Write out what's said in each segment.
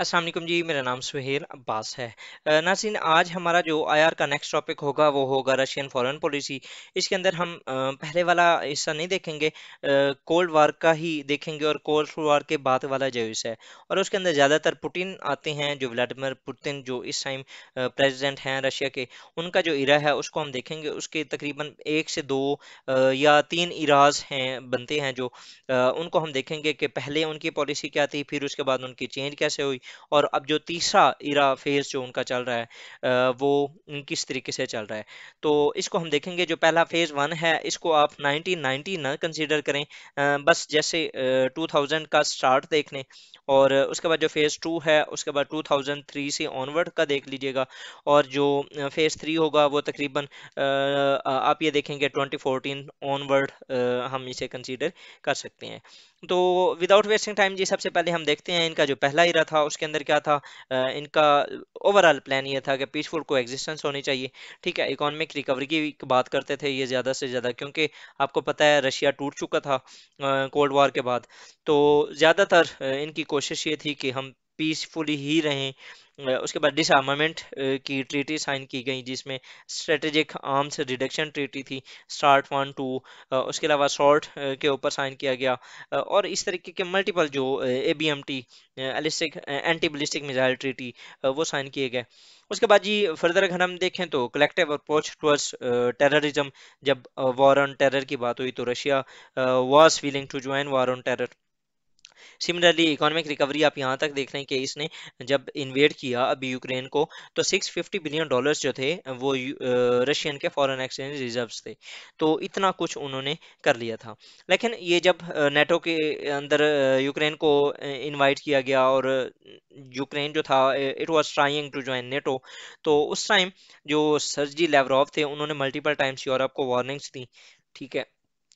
असलम जी मेरा नाम सुहेल अब्बास है नासिन आज हमारा जो आईआर का नेक्स्ट टॉपिक होगा वो होगा रशियन फॉरेन पॉलिसी इसके अंदर हम पहले वाला हिस्सा नहीं देखेंगे कोल्ड वार का ही देखेंगे और कोल्ड वार के बाद वाला जो हिस्सा है और उसके अंदर ज़्यादातर पुटिन आते हैं जो व्लादिमिर पुतिन जो इस टाइम प्रेजिडेंट हैं रशिया के उनका जो इरा है उसको हम देखेंगे उसके तकरीबन एक से दो या तीन इराज हैं बनते हैं जो उनको हम देखेंगे कि पहले उनकी पॉलिसी क्या थी फिर उसके बाद उनकी चेंज कैसे हुई और अब जो तीसरा इरा फेज जो उनका चल रहा है वो किस तरीके से चल रहा है तो इसको हम देखेंगे जो पहला फेज वन है इसको आप 1990 ना कंसीडर करें बस जैसे 2000 का स्टार्ट देख लें और उसके बाद जो फेज़ टू है उसके बाद 2003 से ऑनवर्ड का देख लीजिएगा और जो फेज़ थ्री होगा वो तकरीबन आप ये देखेंगे 2014 ऑनवर्ड हम इसे कंसीडर कर सकते हैं तो विदाउट वेस्टिंग टाइम जी सबसे पहले हम देखते हैं इनका जो पहला हीरा था उसके अंदर क्या था इनका ओवरऑल प्लान ये था कि पीसफुल को एग्जिस्टेंस होनी चाहिए ठीक है इकोनॉमिक रिकवरी की बात करते थे ये ज़्यादा से ज़्यादा क्योंकि आपको पता है रशिया टूट चुका था कोल्ड वॉर के बाद तो ज़्यादातर इनकी कोशिश ये थी कि हम पीसफुली ही रहें उसके बाद डिसआर्मामेंट की ट्रीटी साइन की गई जिसमें स्ट्रेटेजिक आर्म्स रिडक्शन ट्रीटी थी स्टार्ट वन टू उसके अलावा शॉर्ट के ऊपर साइन किया गया और इस तरीके के मल्टीपल जो A B M T elastic anti ballistic missile treaty वो साइन किए गए उसके बाद जी फर्दर अगर हम देखें तो कलेक्टिव अप्रोच टूअर्स टेररिज्म जब वॉर ऑन टेरर की बात हुई तो Russia was willing to join war on terror similarly economic recovery आप यहाँ तक देख रहे हैं कि इसने जब इन्वेड किया अभी यूक्रेन को तो 650 बिलियन डॉलर्स जो थे वो रशियन के फॉरेन एक्सचेंज रिजर्व्स थे तो इतना कुछ उन्होंने कर लिया था लेकिन ये जब नेटो के अंदर यूक्रेन को इन्वाइट किया गया और यूक्रेन जो था it was trying to join NATO तो उस टाइम जो सर्जी लेवरॉफ थे उन्होंने मल्टीपल टाइम्स यूरोप को वार्निंग्स दी ठीक है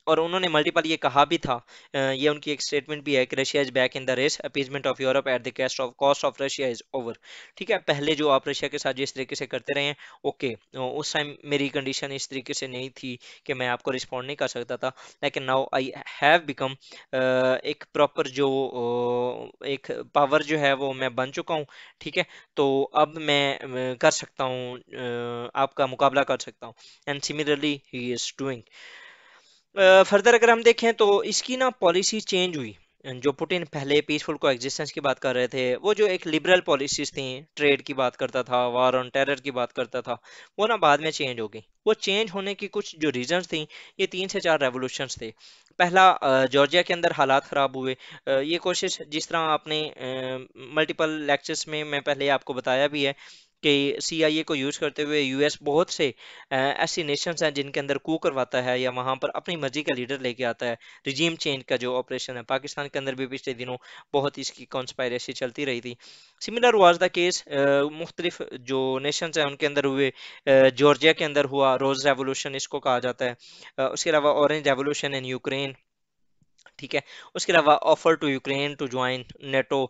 और उन्होंने मल्टीपल ये कहा भी था ये उनकी एक स्टेटमेंट भी है कि Russia is back in the race appeasement of Europe at the cost of cost of Russia is over ठीक है पहले जो आप रशिया के साथ जिस तरीके से करते रहे हैं ओके तो उस टाइम मेरी कंडीशन इस तरीके से नहीं थी कि मैं आपको रिस्पॉन्ड नहीं कर सकता था लेकिन नाउ आई हैव बिकम एक प्रॉपर जो एक पावर जो है वो मैं बन चुका हूँ ठीक है तो अब मैं कर सकता हूँ आपका मुकाबला कर सकता हूँ and similarly he is doing further अगर हम देखें तो इसकी ना पॉलिसी चेंज हुई जो पुटिन पहले पीसफुल को एग्जिस्टेंस की बात कर रहे थे वो जो एक लिबरल पॉलिसीज थी ट्रेड की बात करता था वार ऑन टेरर की बात करता था वो ना बाद में चेंज हो गई वो चेंज होने की कुछ जो रीजंस थी ये तीन से चार रेवोल्यूशन थे पहला जॉर्जिया के अंदर हालात ख़राब हुए ये कोशिश जिस तरह आपने मल्टीपल लेक्चर्स में मैं पहले आपको बताया भी है कि सीआईए को यूज करते हुए यूएस बहुत से ऐसी नेशंस हैं जिनके अंदर कू करवाता है या वहां पर अपनी मर्जी का लीडर लेके आता है रिजीम चेंज का जो ऑपरेशन है पाकिस्तान के अंदर भी पिछले दिनों बहुत इसकी कॉन्स्पायरेसी चलती रही थी सिमिलर वाज द केस मुख्तलिफ जो नेशंस हैं उनके अंदर हुए जॉर्जिया के अंदर हुआ रोज रेवोल्यूशन इसको कहा जाता है उसके अलावा ऑरेंज रेवोल्यूशन इन यूक्रेन ठीक है उसके अलावा offer to Ukraine to join NATO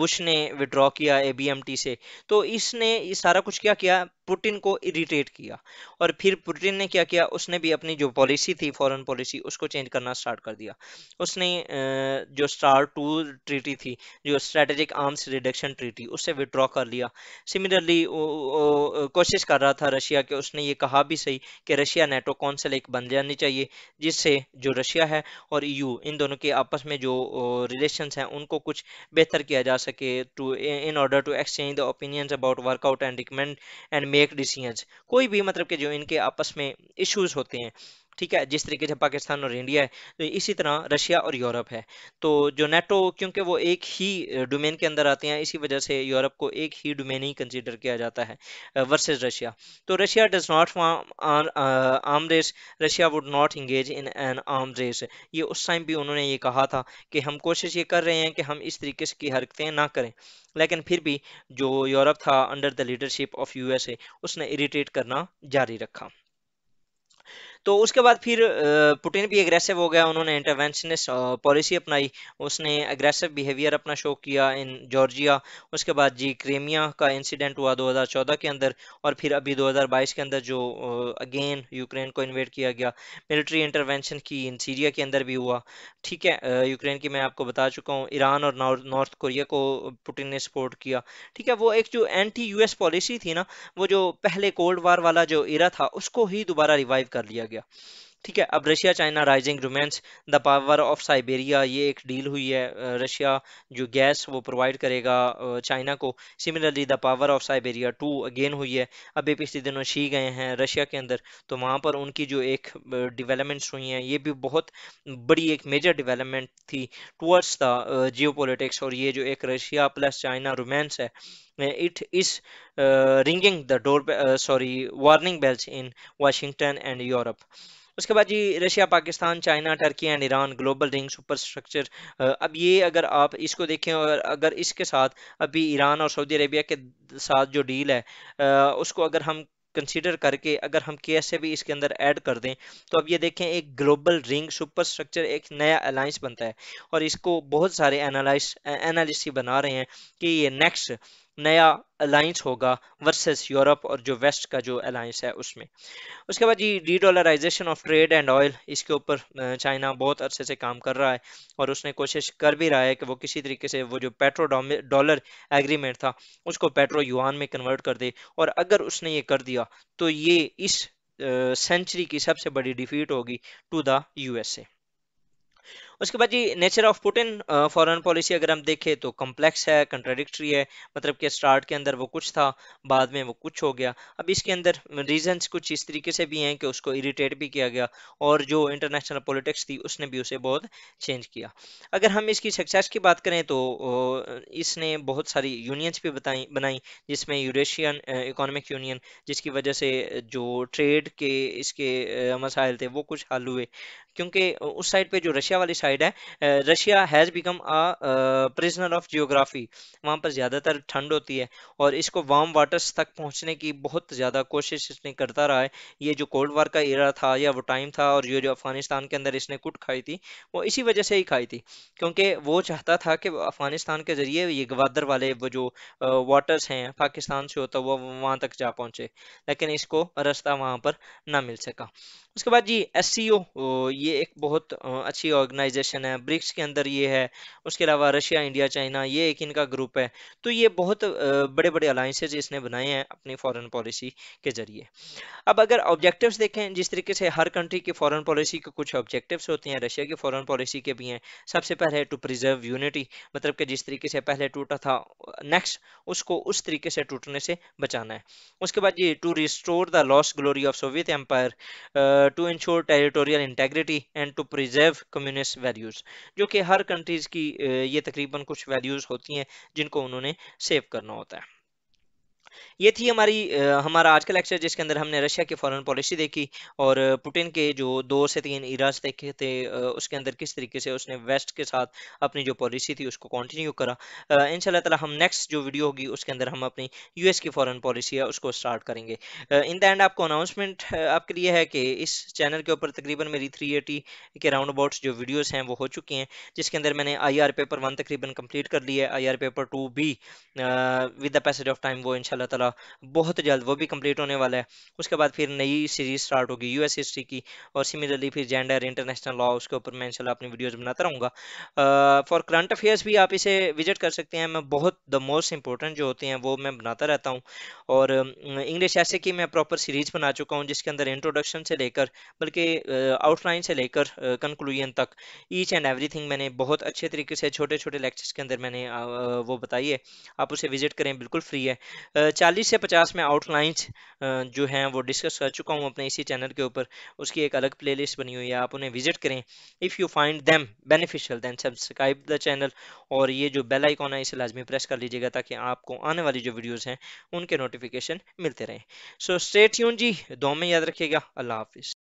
Bush ने विड्रॉ किया ए से तो इसने ये सारा कुछ क्या किया पुटिन को इरिटेट किया और फिर पुटिन ने क्या किया उसने भी अपनी जो पॉलिसी थी फॉरेन पॉलिसी उसको चेंज करना स्टार्ट कर दिया उसने जो स्टार टू ट्रीटी थी जो स्ट्रेटेजिक आर्म्स रिडक्शन ट्रीटी उससे विड्रॉ कर लिया सिमिलरली कोशिश कर रहा था रशिया के उसने ये कहा भी सही कि रशिया नेटो काउंसिल एक बन जानी चाहिए जिससे जो रशिया है और यू e इन दोनों के आपस में जो रिलेशन हैं उनको कुछ बेहतर किया जा सके to in order to exchange the opinions about work out and recommend and make decision कोई भी मतलब कि जो इनके आपस में इश्यूज होते हैं ठीक है जिस तरीके से पाकिस्तान और इंडिया है तो इसी तरह रशिया और यूरोप है तो जो नेटो क्योंकि वो एक ही डोमेन के अंदर आते हैं इसी वजह से यूरोप को एक ही डोमेन ही कंसिडर किया जाता है वर्सेज रशिया तो Russia does not arm race Russia would not engage in an arm race ये उस टाइम भी उन्होंने ये कहा था कि हम कोशिश ये कर रहे हैं कि हम इस तरीके की हरकतें ना करें लेकिन फिर भी जो यूरोप था under the leadership of USA उसने इरिटेट करना जारी रखा तो उसके बाद फिर पुटिन भी एग्रेसिव हो गया उन्होंने इंटरवेंशनिस्ट पॉलिसी अपनाई उसने एग्रेसिव बिहेवियर अपना शो किया इन जॉर्जिया उसके बाद जी क्रेमिया का इंसिडेंट हुआ 2014 के अंदर और फिर अभी 2022 के अंदर जो अगेन यूक्रेन को इन्वेट किया गया मिलिट्री इंटरवेंशन की इन सीरिया के अंदर भी हुआ ठीक है यूक्रेन की मैं आपको बता चुका हूँ ईरान और नॉर्थ कोरिया को पुटिन ने सपोर्ट किया ठीक है वो एक जो एंटी यू पॉलिसी थी ना वो जो पहले कोल्ड वार वाला जो इरा था उसको ही दोबारा रिवाइव कर लिया गया 嘅。ठीक है अब Russia China rising romance the power of Siberia ये एक डील हुई है रशिया जो गैस वो प्रोवाइड करेगा चाइना को similarly the power of Siberia two again हुई है अभी पिछले दिनों शी गए हैं रशिया के अंदर तो वहाँ पर उनकी जो एक डिवेलपमेंट्स हुई हैं ये भी बहुत बड़ी एक मेजर डिवेलपमेंट थी टूअर्ड्स द जियो और ये जो एक रशिया प्लस चाइना रोमेंस है it is ringing the door sorry warning bells in Washington and Europe उसके बाद जी Russia Pakistan China Turkey and Iran global ring superstructure अब ये अगर आप इसको देखें और अगर इसके साथ अभी ईरान और सऊदी अरेबिया के साथ जो डील है उसको अगर हम कंसीडर करके अगर हम के एस भी इसके अंदर ऐड कर दें तो अब ये देखें एक ग्लोबल रिंग सुपर स्ट्रक्चर एक नया अलायंस बनता है और इसको बहुत सारे एनालिस्ट एनालिस्ट ही बना रहे हैं कि ये नेक्स्ट नया अलायंस होगा वर्सेस यूरोप और जो वेस्ट का जो अलायंस है उसमें उसके बाद जी de-dollarization of trade and oil इसके ऊपर चाइना बहुत अरसे से काम कर रहा है और उसने कोशिश कर भी रहा है कि वो किसी तरीके से वो जो पेट्रो डॉलर एग्रीमेंट था उसको पेट्रो युआन में कन्वर्ट कर दे और अगर उसने ये कर दिया तो ये इस सेंचुरी की सबसे बड़ी डिफीट होगी टू द यूएसए उसके बाद जी nature of Putin foreign policy अगर हम देखें तो कम्प्लेक्स है कंट्राडिक्ट्री है मतलब कि स्टार्ट के अंदर वो कुछ था बाद में वो कुछ हो गया अब इसके अंदर रीजंस कुछ इस तरीके से भी हैं कि उसको इरिटेट भी किया गया और जो इंटरनेशनल पॉलिटिक्स थी उसने भी उसे बहुत चेंज किया अगर हम इसकी सक्सेस की बात करें तो इसने बहुत सारी यूनियंस भी बताई बनाई जिसमें यूरेशियन इकोनॉमिक यूनियन जिसकी वजह से जो ट्रेड के इसके मसाइल थे वो कुछ हल हुए क्योंकि उस साइड पे जो रशिया वाली साइड है Russia has become a prisoner of geography वहाँ पर ज़्यादातर ठंड होती है और इसको वार्म वाटर्स तक पहुँचने की बहुत ज़्यादा कोशिश इसने करता रहा है ये जो कोल्ड वार का एरा था या वो टाइम था और ये जो अफगानिस्तान के अंदर इसने कुट खाई थी वो इसी वजह से ही खाई थी क्योंकि वो चाहता था कि अफगानिस्तान के ज़रिए ये गवादर वाले वो जो वाटर्स हैं पाकिस्तान से होता वो वहाँ तक जा पहुँचे लेकिन इसको रास्ता वहाँ पर ना मिल सका उसके बाद जी एस ये ये एक बहुत अच्छी ऑर्गेनाइजेशन है ब्रिक्स के अंदर ये है उसके अलावा रशिया इंडिया चाइना ये एक इनका ग्रुप है तो ये बहुत बड़े बड़े अलाइंसेज इसने बनाए हैं अपनी फॉरेन पॉलिसी के जरिए अब अगर ऑब्जेक्टिव्स देखें जिस तरीके से हर कंट्री की फॉरेन पॉलिसी के कुछ ऑब्जेक्टिव्स होते हैं रशिया की फॉरेन पॉलिसी के भी हैं सबसे पहले टू प्रिजर्व यूनिटी मतलब कि जिस तरीके से पहले टूटा था नेक्स्ट उसको उस तरीके से टूटने से बचाना है उसके बाद ये to restore the lost glory of Soviet empire to ensure territorial integrity and to preserve communist values जो कि हर कंट्रीज की ये तकरीबन कुछ वैल्यूज होती हैं जिनको उन्होंने सेव करना होता है ये थी हमारी हमारा आज का लेक्चर जिसके अंदर हमने रशिया की फॉरेन पॉलिसी देखी और पुटिन के जो दो से तीन इराज देखे थे उसके अंदर किस तरीके से उसने वेस्ट के साथ अपनी जो पॉलिसी थी उसको कंटिन्यू करा इन ताला हम नेक्स्ट जो वीडियो होगी उसके अंदर हम अपनी यूएस की फॉरेन पॉलिसी है उसको स्टार्ट करेंगे इन द एंड आपको अनाउंसमेंट आपके लिए है कि इस चैनल के ऊपर तकरीबन मेरी थ्री एटी के राउंड अबाउट जो वीडियोज़ हैं वो हो चुकी हैं जिसके अंदर मैंने आई पेपर वन तकरीबन कम्प्लीट कर लिया है आई पेपर टू भी with the passage of time वो इनशाला इंशाल्लाह ताला बहुत जल्द वो भी कंप्लीट होने वाला है उसके बाद फिर नई सीरीज स्टार्ट होगी यूएस हिस्ट्री की और सिमिलरली फिर जेंडर इंटरनेशनल लॉ उसके ऊपर मैं इंशाल्लाह अपनी वीडियोस बनाता रहूँगा फॉर करंट अफेयर्स भी आप इसे विजिट कर सकते हैं मैं बहुत द मोस्ट इंपॉर्टेंट जो होते हैं वो मैं बनाता रहता हूँ और इंग्लिश ऐसे कि मैं प्रॉपर सीरीज बना चुका हूँ जिसके अंदर इंट्रोडक्शन से लेकर बल्कि आउटलाइन से लेकर कंक्लूजन तक ईच एंड थिंग मैंने बहुत अच्छे तरीके से छोटे छोटे लेक्चर्स के अंदर मैंने वो बताइए आप उसे विजिट करें बिल्कुल फ्री है चालीस से पचास में आउटलाइंस जो हैं वो डिस्कस कर चुका हूँ अपने इसी चैनल के ऊपर उसकी एक अलग प्लेलिस्ट बनी हुई है आप उन्हें विजिट करें if you find them beneficial then subscribe the channel और ये जो बेल आइकॉन है इसे लाजमी प्रेस कर लीजिएगा ताकि आपको आने वाली जो वीडियोज़ हैं उनके नोटिफिकेशन मिलते रहें सो स्टेट यून जी दो में याद रखिएगा अल्लाह हाफिज़